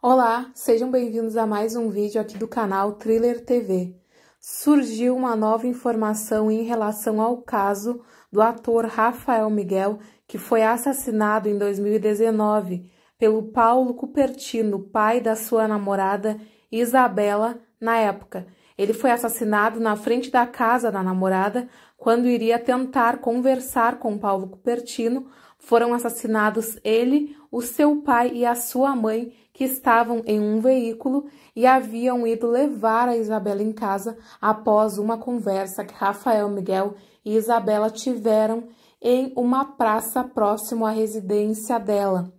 Olá, sejam bem-vindos a mais um vídeo aqui do canal Thriller TV. Surgiu uma nova informação em relação ao caso do ator Rafael Miguel, que foi assassinado em 2019 pelo Paulo Cupertino, pai da sua namorada Isabela, na época. Ele foi assassinado na frente da casa da namorada quando iria tentar conversar com Paulo Cupertino. Foram assassinados ele, o seu pai e a sua mãe, que estavam em um veículo e haviam ido levar a Isabela em casa após uma conversa que Rafael Miguel e Isabela tiveram em uma praça próximo à residência dela.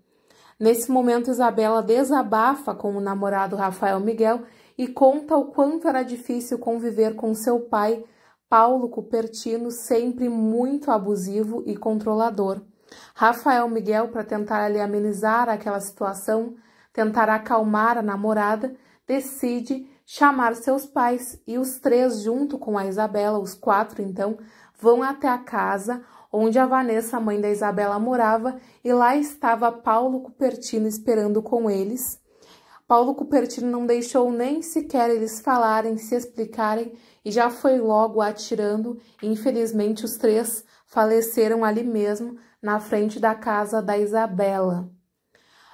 Nesse momento, Isabela desabafa com o namorado Rafael Miguel e conta o quanto era difícil conviver com seu pai, Paulo Cupertino, sempre muito abusivo e controlador. Rafael Miguel, para tentar ali amenizar aquela situação, tentar acalmar a namorada, decide chamar seus pais e os três, junto com a Isabela, os quatro então, vão até a casa onde a Vanessa, mãe da Isabela, morava e lá estava Paulo Cupertino esperando com eles. Paulo Cupertino não deixou nem sequer eles falarem, se explicarem e já foi logo atirando. Infelizmente, os três faleceram ali mesmo, na frente da casa da Isabela.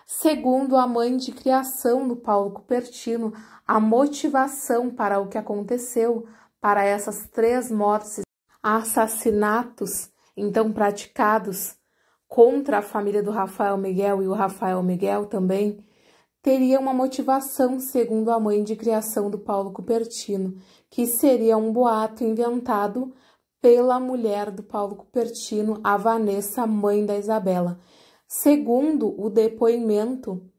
Segundo a mãe de criação do Paulo Cupertino, a motivação para o que aconteceu, para essas três mortes, assassinatos então praticados contra a família do Rafael Miguel e o Rafael Miguel também, teria uma motivação, segundo a mãe de criação do Paulo Cupertino, que seria um boato inventado pela mulher do Paulo Cupertino, a Vanessa, mãe da Isabela, Segundo o depoimento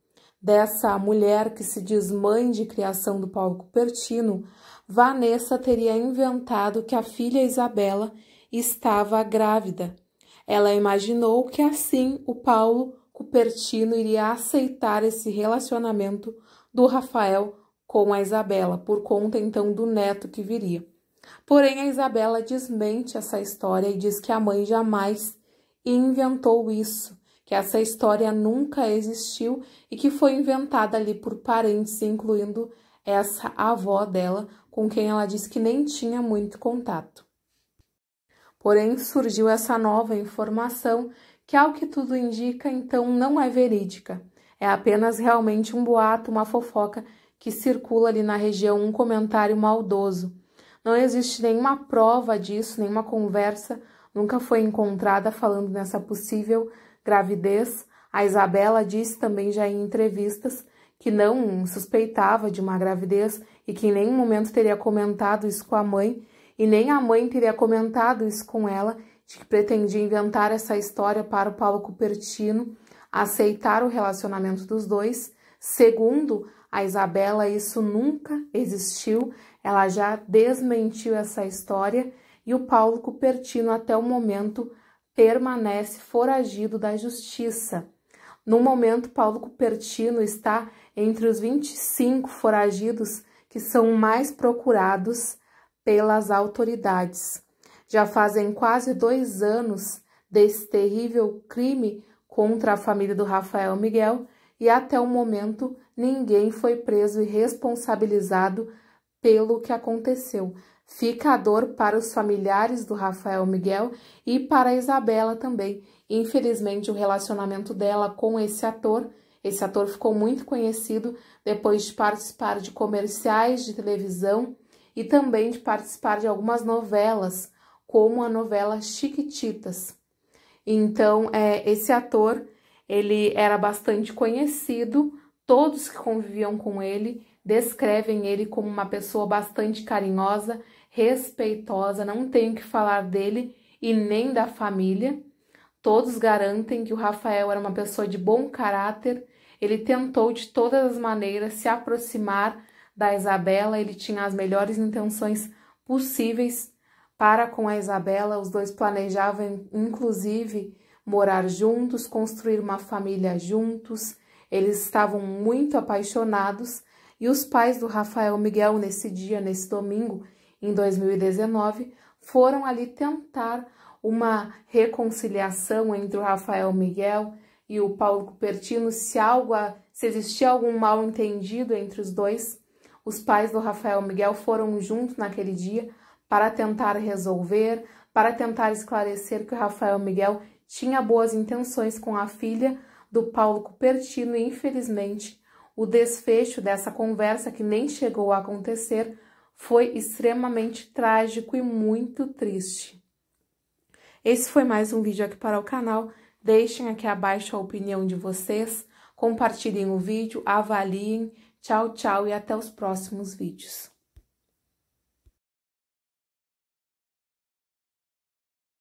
dessa mulher que se diz mãe de criação do Paulo Cupertino, Vanessa teria inventado que a filha Isabela estava grávida. Ela imaginou que assim o Paulo Cupertino iria aceitar esse relacionamento do Rafael com a Isabela, por conta então do neto que viria. Porém, a Isabela desmente essa história e diz que a mãe jamais inventou isso que essa história nunca existiu e que foi inventada ali por parentes, incluindo essa avó dela, com quem ela disse que nem tinha muito contato. Porém, surgiu essa nova informação que, ao que tudo indica, então não é verídica. É apenas realmente um boato, uma fofoca que circula ali na região, um comentário maldoso. Não existe nenhuma prova disso, nenhuma conversa nunca foi encontrada falando nessa possível gravidez, a Isabela disse também já em entrevistas que não suspeitava de uma gravidez e que em nenhum momento teria comentado isso com a mãe, e nem a mãe teria comentado isso com ela, de que pretendia inventar essa história para o Paulo Cupertino aceitar o relacionamento dos dois. Segundo a Isabela, isso nunca existiu, ela já desmentiu essa história e o Paulo Cupertino, até o momento, permanece foragido da justiça. No momento, Paulo Cupertino está entre os 25 foragidos que são mais procurados pelas autoridades. Já fazem quase dois anos desse terrível crime contra a família do Rafael Miguel e até o momento ninguém foi preso e responsabilizado pelo que aconteceu. Fica a dor para os familiares do Rafael Miguel e para a Isabela também. Infelizmente, o relacionamento dela com esse ator, esse ator ficou muito conhecido depois de participar de comerciais de televisão e também de participar de algumas novelas, como a novela Chiquititas. Então, é, esse ator, ele era bastante conhecido, todos que conviviam com ele descrevem ele como uma pessoa bastante carinhosa respeitosa, não tenho que falar dele e nem da família. Todos garantem que o Rafael era uma pessoa de bom caráter. Ele tentou de todas as maneiras se aproximar da Isabela, ele tinha as melhores intenções possíveis para com a Isabela. Os dois planejavam, inclusive, morar juntos, construir uma família juntos. Eles estavam muito apaixonados e os pais do Rafael Miguel, nesse dia, nesse domingo, em 2019, foram ali tentar uma reconciliação entre o Rafael Miguel e o Paulo Cupertino, se algo, se existia algum mal entendido entre os dois. Os pais do Rafael Miguel foram juntos naquele dia para tentar resolver, para tentar esclarecer que o Rafael Miguel tinha boas intenções com a filha do Paulo Cupertino e, infelizmente, o desfecho dessa conversa, que nem chegou a acontecer, foi extremamente trágico e muito triste. Esse foi mais um vídeo aqui para o canal. Deixem aqui abaixo a opinião de vocês, compartilhem o vídeo, avaliem. Tchau, tchau e até os próximos vídeos.